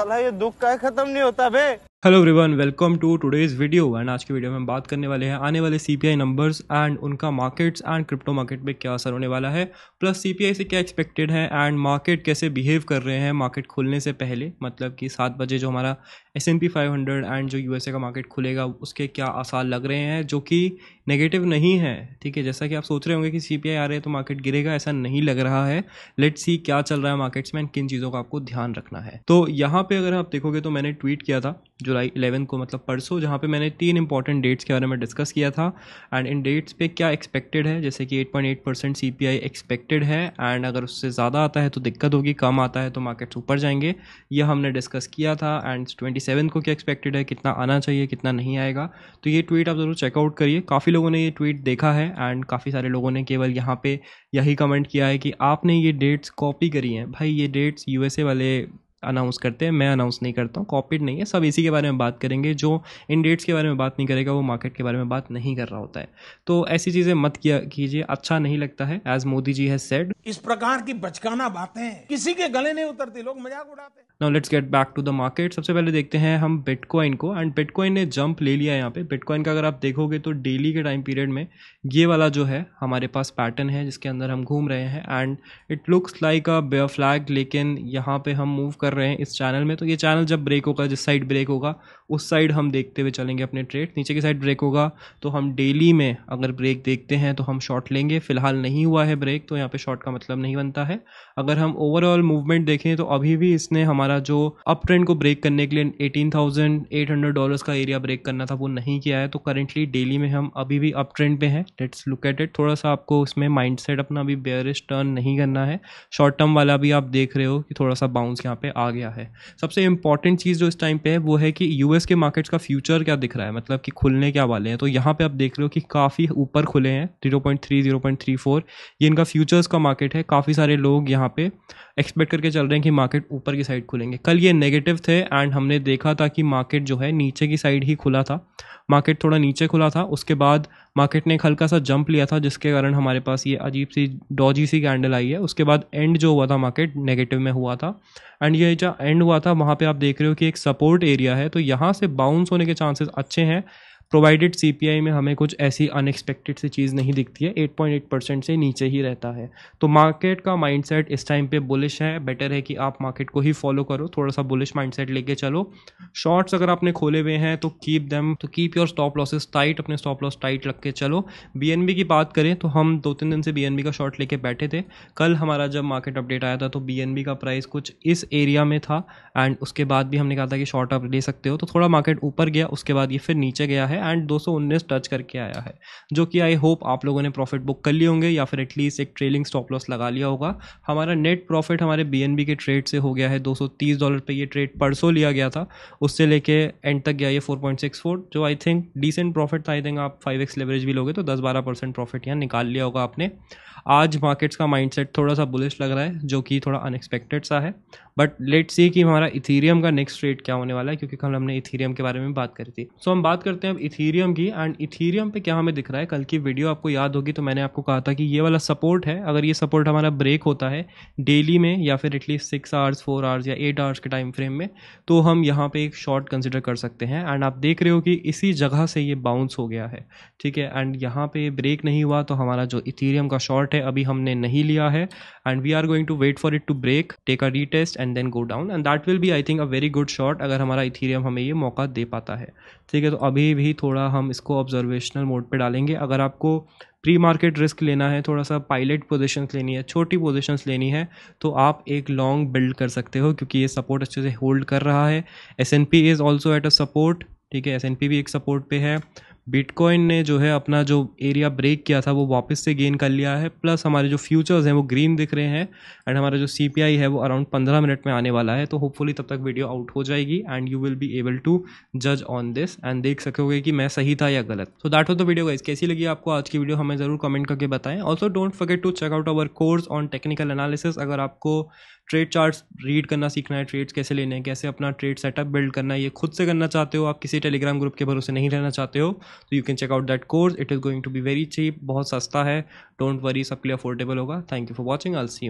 साला ये दुख का खत्म नहीं होता बे hello everyone welcome to today's video and आज के वीडियो में हम बात करने वाले हैं आने वाले सीपीआई नंबर्स एंड उनका मार्केट्स एंड क्रिप्टो मार्केट पे क्या असर होने वाला है प्लस सीपीआई से क्या एक्सपेक्टेड है एंड मार्केट कैसे बिहेव कर रहे हैं मार्केट खुलने से पहले मतलब कि सात बजे जो हमारा S N P five hundred and जो यू एस ए का मार्केट खुलेगा उसके क्या आसार लग रहे हैं जो कि नेगेटिव नहीं है ठीक है जैसा कि आप सोच रहे होंगे कि सी पी आई आ रहे हैं तो मार्केट गिरेगा ऐसा नहीं लग रहा है लेट सी क्या चल रहा है मार्केट्स में एंड किन चीज़ों का आपको ध्यान रखना है तो यहाँ पे अगर आप देखोगे तो मैंने ट्वीट किया था जुलाई इलेवन को मतलब परसों जहाँ पे मैंने तीन इंपॉर्टेंट डेट्स के बारे में डिस्कस किया था एंड इन डेट्स पे क्या एक्सपेक्टेड है जैसे कि eight point eight percent C P I expected है एंड अगर उससे ज़्यादा आता है तो दिक्कत होगी कम आता है तो मार्केट्स ऊपर जाएंगे यह हमने डिस्कस किया था एंड ट्वेंटी सेवन को क्या एक्सपेक्टेड है कितना आना चाहिए कितना नहीं आएगा तो ये ट्वीट आप ज़रूर चेकआउट करिए काफ़ी लोगों ने ये ट्वीट देखा है एंड काफ़ी सारे लोगों ने केवल यहाँ पे यही कमेंट किया है कि आपने ये डेट्स कॉपी करी हैं भाई ये डेट्स यूएसए वाले अनाउंस करते हैं मैं अनाउंस नहीं करता हूँ कॉपीड नहीं है सब इसी के बारे में बात करेंगे जो इन डेट्स के बारे में बात नहीं करेगा वो मार्केट के बारे में बात नहीं कर रहा होता है तो ऐसी चीज़ें मत किया कीजिए अच्छा नहीं लगता है as Modi ji has said इस प्रकार की बचकाना बातें किसी के गले नहीं उतरती लोग मजाक उड़ाते now let's get back to the market सबसे पहले देखते हैं हम बिटकॉइन को एंड बिटकॉइन ने जंप ले लिया है यहाँ पे बिटकॉइन का अगर आप देखोगे तो डेली के टाइम पीरियड में ये वाला जो है हमारे पास पैटर्न है जिसके अंदर हम घूम रहे हैं and it looks like a bear flag लेकिन यहाँ पे हम मूव कर कर रहे हैं इस चैनल में तो ये चैनल जब ब्रेक होगा जिस साइड ब्रेक होगा उस साइड हम देखते हुए चलेंगे अपने ट्रेड नीचे की साइड ब्रेक होगा तो हम डेली में अगर ब्रेक देखते हैं तो हम शॉर्ट लेंगे फिलहाल नहीं हुआ है ब्रेक तो यहाँ पे शॉर्ट का मतलब नहीं बनता है अगर हम ओवरऑल मूवमेंट देखें तो अभी भी इसने हमारा जो अप ट्रेंड को ब्रेक करने के लिए eighteen thousand eight hundred dollars का एरिया ब्रेक करना था वो नहीं किया है तो करेंटली डेली में हम अभी भी अप ट्रेंड पे हैं लेट्स लुक थोड़ा सा आपको इसमें माइंड सेट अपना अभी बेयरिस्ट टर्न नहीं करना है शॉर्ट टर्म वाला भी आप देख रहे हो कि थोड़ा सा बाउंस यहाँ पे आ गया है सबसे इंपॉर्टेंट चीज़ जो इस टाइम पे है वो है कि यूएस यूएस के मार्केट्स का फ्यूचर क्या दिख रहा है मतलब कि खुलने क्या वाले हैं तो यहाँ पे आप देख रहे हो कि काफ़ी ऊपर खुले हैं 0.3 0.34 ये इनका फ्यूचर्स का मार्केट है काफ़ी सारे लोग यहाँ पे एक्सपेक्ट करके चल रहे हैं कि मार्केट ऊपर की साइड खुलेंगे कल ये नेगेटिव थे एंड हमने देखा था कि मार्केट जो है नीचे की साइड ही खुला था मार्केट थोड़ा नीचे खुला था उसके बाद मार्केट ने एक हल्का सा जंप लिया था जिसके कारण हमारे पास ये अजीब सी डॉजी सी कैंडल आई है उसके बाद एंड जो हुआ था मार्केट नेगेटिव में हुआ था एंड ये जो एंड हुआ था वहाँ पे आप देख रहे हो कि एक सपोर्ट एरिया है तो यहाँ से बाउंस होने के चांसेस अच्छे हैं प्रोवाइडेड सीपीआई में हमें कुछ ऐसी अनएक्सपेक्टेड सी चीज़ नहीं दिखती है 8.8 परसेंट से नीचे ही रहता है तो मार्केट का माइंडसेट इस टाइम पे बुलिश है बेटर है कि आप मार्केट को ही फॉलो करो थोड़ा सा बुलिश माइंडसेट लेके चलो शॉर्ट्स अगर आपने खोले हुए हैं तो कीप दैम तो keep your stop losses tight अपने स्टॉप लॉस टाइट रख के चलो बी की बात करें तो हम दो तीन दिन से बी का शॉर्ट लेके बैठे थे कल हमारा जब मार्केट अपडेट आया था तो बी का प्राइस कुछ इस एरिया में था एंड उसके बाद भी हमने कहा था कि शॉर्ट आप ले सकते हो तो थोड़ा मार्केट ऊपर गया उसके बाद ये फिर नीचे गया है है एंड दो टच करके आया है जो कि आई होप आप लोगों ने प्रॉफिट बुक कर लिए होंगे या फिर एटलीस्ट एक ट्रेलिंग स्टॉप लॉस लगा लिया होगा हमारा नेट प्रॉफिट हमारे बी के ट्रेड से हो गया है दो डॉलर पे ये ट्रेड परसों लिया गया था उससे लेके एंड तक गया ये फोर जो आई थिंक डिसेंट प्रॉफिट था आई थिंक आप फाइव लेवरेज भी लोगे तो दस बारह परसेंट प्रॉफिट यहाँ निकाल लिया होगा आपने आज मार्केट्स का माइंडसेट थोड़ा सा बुलिश लग रहा है जो कि थोड़ा अनएक्सपेक्टेड सा है बट लेट सी कि हमारा इथीरियम का नेक्स्ट रेट क्या होने वाला है क्योंकि कल हमने इथीरियम के बारे में बात करी थी सो so, हम बात करते हैं अब इथीरियम की एंड इथीरियम पे क्या हमें दिख रहा है कल की वीडियो आपको याद होगी तो मैंने आपको कहा था कि ये वाला सपोर्ट है अगर ये सपोर्ट हमारा ब्रेक होता है डेली में या फिर at least six hours four hours या एट आवर्स के टाइम फ्रेम में तो हम यहाँ पे एक शॉर्ट कंसिडर कर सकते हैं एंड आप देख रहे हो कि इसी जगह से ये बाउंस हो गया है ठीक है एंड यहाँ पे ब्रेक नहीं हुआ तो हमारा जो इथीरियम का शॉर्ट है अभी हमने नहीं लिया है and we are going to wait for it to break take a retest and then go down and that will be I think a very good short अगर हमारा इथीरियम हमें ये मौका दे पाता है ठीक है तो अभी भी थोड़ा हम इसको ऑब्जर्वेशनल मोड पे डालेंगे अगर आपको प्री मार्केट रिस्क लेना है थोड़ा सा पायलट पोजीशंस लेनी है छोटी पोजीशंस लेनी है तो आप एक लॉन्ग बिल्ड कर सकते हो क्योंकि ये सपोर्ट अच्छे से होल्ड कर रहा है S N P is also at a support ठीक है एस एन पी भी एक सपोर्ट पे है बिटकॉइन ने जो है अपना जो एरिया ब्रेक किया था वो वापस से गेन कर लिया है प्लस हमारे जो फ्यूचर्स हैं वो ग्रीन दिख रहे हैं एंड हमारा जो सी है वो अराउंड पंद्रह मिनट में आने वाला है तो होपफुली तब तक वीडियो आउट हो जाएगी and you will be able to जज ऑन दिस एंड देख सकोगे कि मैं सही था या गलत so that of the video guys कैसी लगी आपको आज की वीडियो हमें ज़रूर कमेंट करके बताएं also don't forget to check out our course on technical analysis अगर आपको ट्रेड चार्ट्स रीड करना सीखना है ट्रेड्स कैसे लेने हैं कैसे अपना ट्रेड सेटअप बिल्ड करना है ये खुद से करना चाहते हो आप किसी टेलीग्राम ग्रुप के भरोसे नहीं रहना चाहते हो तो you can check out that course it is going to be very cheap बहुत सस्ता है डोंट वरी सबके लिए अफोर्डेबल होगा थैंक यू फॉर वॉचिंग आल सी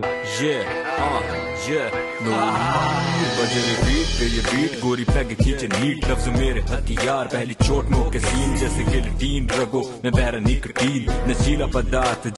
गोरी पहली चोट मोके सीन जैसे नशीला पदार्थ